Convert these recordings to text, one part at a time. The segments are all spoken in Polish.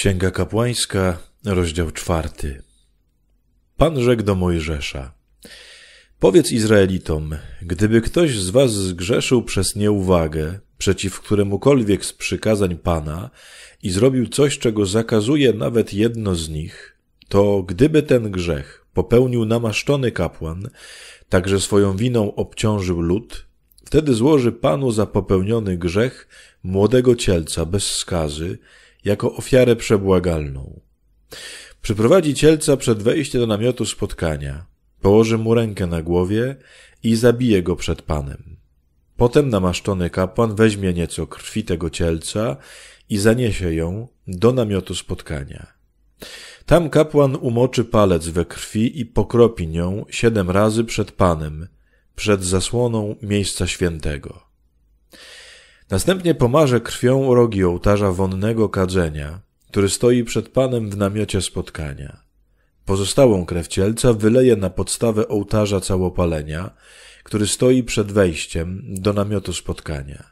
Księga Kapłańska, rozdział czwarty. Pan rzekł do Mojżesza: Powiedz Izraelitom, gdyby ktoś z was zgrzeszył przez nieuwagę przeciw któremukolwiek z przykazań Pana i zrobił coś, czego zakazuje nawet jedno z nich, to gdyby ten grzech popełnił namaszczony kapłan, także swoją winą obciążył lud, wtedy złoży Panu za popełniony grzech młodego cielca bez skazy jako ofiarę przebłagalną. Przyprowadzi cielca przed wejście do namiotu spotkania, położy mu rękę na głowie i zabije go przed Panem. Potem namaszczony kapłan weźmie nieco krwi tego cielca i zaniesie ją do namiotu spotkania. Tam kapłan umoczy palec we krwi i pokropi nią siedem razy przed Panem, przed zasłoną miejsca świętego. Następnie pomarze krwią rogi ołtarza wonnego kadzenia, który stoi przed Panem w namiocie spotkania. Pozostałą krew cielca wyleje na podstawę ołtarza całopalenia, który stoi przed wejściem do namiotu spotkania.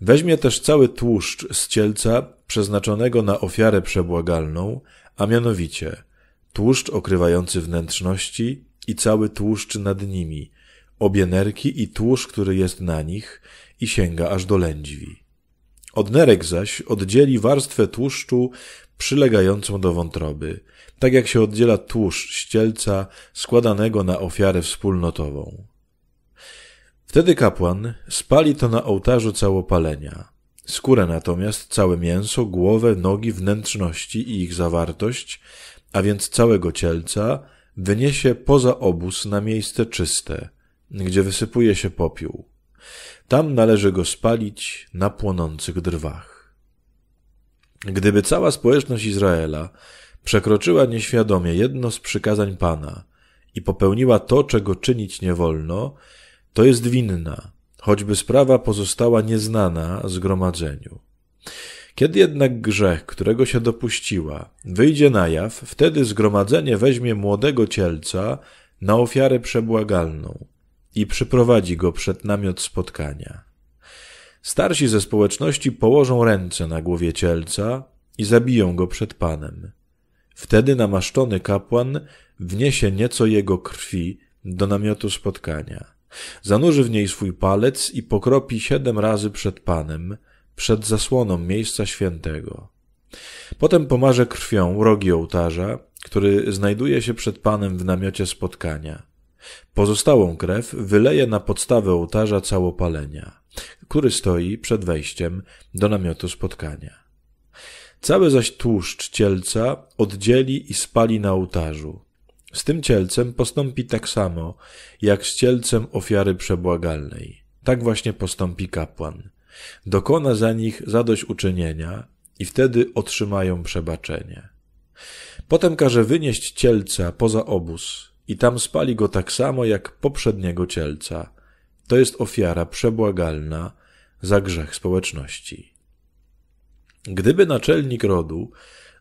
Weźmie też cały tłuszcz z cielca przeznaczonego na ofiarę przebłagalną, a mianowicie tłuszcz okrywający wnętrzności i cały tłuszcz nad nimi, obie nerki i tłuszcz, który jest na nich i sięga aż do lędźwi. Od nerek zaś oddzieli warstwę tłuszczu przylegającą do wątroby, tak jak się oddziela tłuszcz ścielca składanego na ofiarę wspólnotową. Wtedy kapłan spali to na ołtarzu całopalenia. Skórę natomiast, całe mięso, głowę, nogi, wnętrzności i ich zawartość, a więc całego cielca, wyniesie poza obóz na miejsce czyste – gdzie wysypuje się popiół. Tam należy go spalić na płonących drwach. Gdyby cała społeczność Izraela przekroczyła nieświadomie jedno z przykazań Pana i popełniła to, czego czynić nie wolno, to jest winna, choćby sprawa pozostała nieznana zgromadzeniu. Kiedy jednak grzech, którego się dopuściła, wyjdzie na jaw, wtedy zgromadzenie weźmie młodego cielca na ofiarę przebłagalną i przyprowadzi go przed namiot spotkania. Starsi ze społeczności położą ręce na głowie cielca i zabiją go przed Panem. Wtedy namaszczony kapłan wniesie nieco jego krwi do namiotu spotkania. Zanurzy w niej swój palec i pokropi siedem razy przed Panem, przed zasłoną miejsca świętego. Potem pomarze krwią rogi ołtarza, który znajduje się przed Panem w namiocie spotkania. Pozostałą krew wyleje na podstawę ołtarza całopalenia, który stoi przed wejściem do namiotu spotkania. Cały zaś tłuszcz cielca oddzieli i spali na ołtarzu. Z tym cielcem postąpi tak samo, jak z cielcem ofiary przebłagalnej. Tak właśnie postąpi kapłan. Dokona za nich zadośćuczynienia i wtedy otrzymają przebaczenie. Potem każe wynieść cielca poza obóz, i tam spali go tak samo jak poprzedniego cielca. To jest ofiara przebłagalna za grzech społeczności. Gdyby naczelnik rodu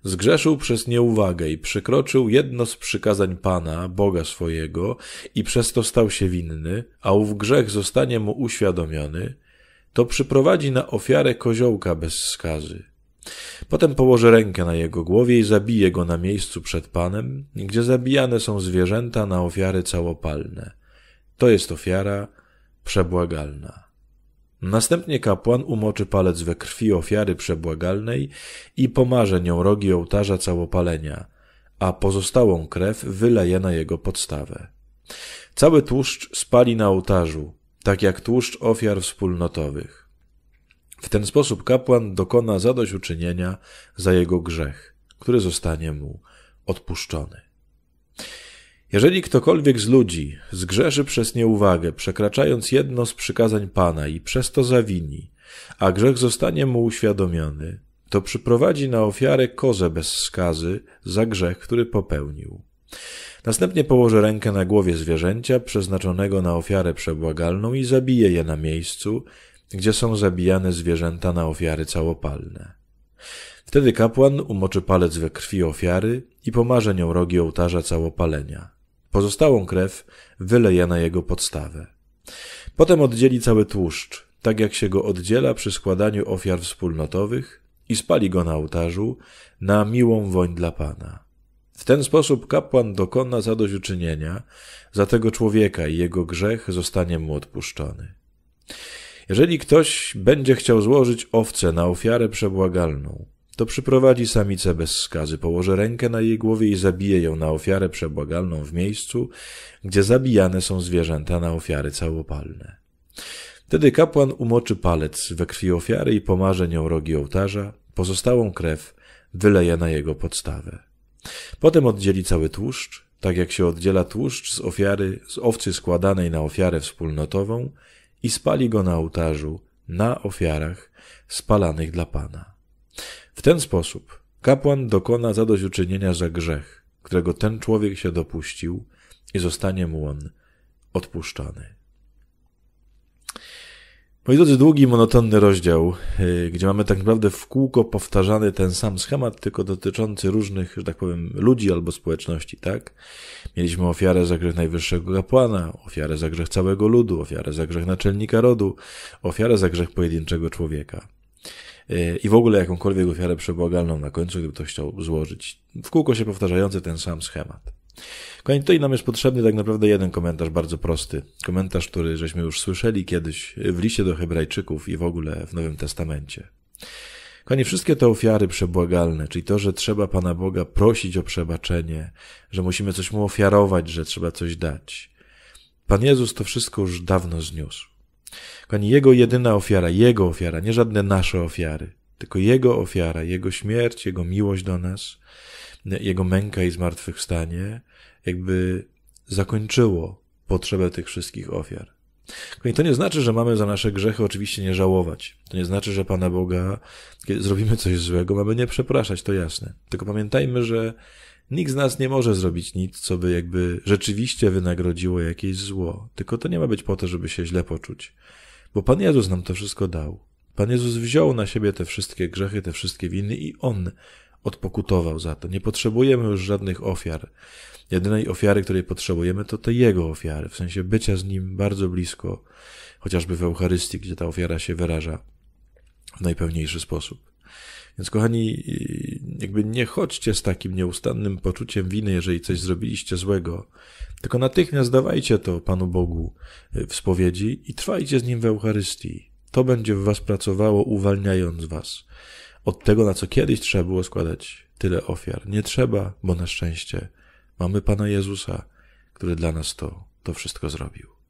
zgrzeszył przez nieuwagę i przekroczył jedno z przykazań Pana, Boga swojego, i przez to stał się winny, a ów grzech zostanie mu uświadomiony, to przyprowadzi na ofiarę koziołka bez skazy. Potem położę rękę na jego głowie i zabiję go na miejscu przed Panem, gdzie zabijane są zwierzęta na ofiary całopalne. To jest ofiara przebłagalna. Następnie kapłan umoczy palec we krwi ofiary przebłagalnej i pomarze nią rogi ołtarza całopalenia, a pozostałą krew wyleje na jego podstawę. Cały tłuszcz spali na ołtarzu, tak jak tłuszcz ofiar wspólnotowych. W ten sposób kapłan dokona zadośćuczynienia za jego grzech, który zostanie mu odpuszczony. Jeżeli ktokolwiek z ludzi zgrzeszy przez nieuwagę, przekraczając jedno z przykazań Pana i przez to zawini, a grzech zostanie mu uświadomiony, to przyprowadzi na ofiarę kozę bez skazy za grzech, który popełnił. Następnie położy rękę na głowie zwierzęcia przeznaczonego na ofiarę przebłagalną i zabije je na miejscu, gdzie są zabijane zwierzęta na ofiary całopalne. Wtedy kapłan umoczy palec we krwi ofiary i pomarze nią rogi ołtarza całopalenia. Pozostałą krew wyleje na jego podstawę. Potem oddzieli cały tłuszcz, tak jak się go oddziela przy składaniu ofiar wspólnotowych i spali go na ołtarzu na miłą woń dla Pana. W ten sposób kapłan dokona zadośćuczynienia za tego człowieka i jego grzech zostanie mu odpuszczony. Jeżeli ktoś będzie chciał złożyć owce na ofiarę przebłagalną, to przyprowadzi samicę bez skazy, położy rękę na jej głowie i zabije ją na ofiarę przebłagalną w miejscu, gdzie zabijane są zwierzęta na ofiary całopalne. Wtedy kapłan umoczy palec we krwi ofiary i pomarze nią rogi ołtarza, pozostałą krew wyleje na jego podstawę. Potem oddzieli cały tłuszcz, tak jak się oddziela tłuszcz z ofiary, z owcy składanej na ofiarę wspólnotową i spali go na ołtarzu, na ofiarach spalanych dla Pana. W ten sposób kapłan dokona zadośćuczynienia za grzech, którego ten człowiek się dopuścił i zostanie mu on odpuszczony. Moi drodzy, długi, monotonny rozdział, y, gdzie mamy tak naprawdę w kółko powtarzany ten sam schemat, tylko dotyczący różnych, że tak powiem, ludzi albo społeczności, tak? Mieliśmy ofiarę za grzech najwyższego kapłana, ofiarę za grzech całego ludu, ofiarę za grzech naczelnika rodu, ofiarę za grzech pojedynczego człowieka. Y, I w ogóle jakąkolwiek ofiarę przebłagalną na końcu, gdyby to chciał złożyć. W kółko się powtarzający ten sam schemat. Kochani, tutaj nam jest potrzebny tak naprawdę jeden komentarz bardzo prosty. Komentarz, który żeśmy już słyszeli kiedyś w liście do Hebrajczyków i w ogóle w Nowym Testamencie. Kochani, wszystkie te ofiary przebłagalne, czyli to, że trzeba Pana Boga prosić o przebaczenie, że musimy coś mu ofiarować, że trzeba coś dać. Pan Jezus to wszystko już dawno zniósł. Kochani, Jego jedyna ofiara, Jego ofiara, nie żadne nasze ofiary, tylko Jego ofiara, Jego śmierć, Jego miłość do nas – jego męka i zmartwychwstanie jakby zakończyło potrzebę tych wszystkich ofiar. I to nie znaczy, że mamy za nasze grzechy oczywiście nie żałować. To nie znaczy, że Pana Boga, kiedy zrobimy coś złego, mamy nie przepraszać, to jasne. Tylko pamiętajmy, że nikt z nas nie może zrobić nic, co by jakby rzeczywiście wynagrodziło jakieś zło. Tylko to nie ma być po to, żeby się źle poczuć. Bo Pan Jezus nam to wszystko dał. Pan Jezus wziął na siebie te wszystkie grzechy, te wszystkie winy i On odpokutował za to. Nie potrzebujemy już żadnych ofiar. Jedynej ofiary, której potrzebujemy, to te Jego ofiary, w sensie bycia z Nim bardzo blisko, chociażby w Eucharystii, gdzie ta ofiara się wyraża w najpełniejszy sposób. Więc kochani, jakby nie chodźcie z takim nieustannym poczuciem winy, jeżeli coś zrobiliście złego, tylko natychmiast dawajcie to Panu Bogu w spowiedzi i trwajcie z Nim w Eucharystii. To będzie w Was pracowało, uwalniając Was od tego, na co kiedyś trzeba było składać tyle ofiar. Nie trzeba, bo na szczęście mamy Pana Jezusa, który dla nas to, to wszystko zrobił.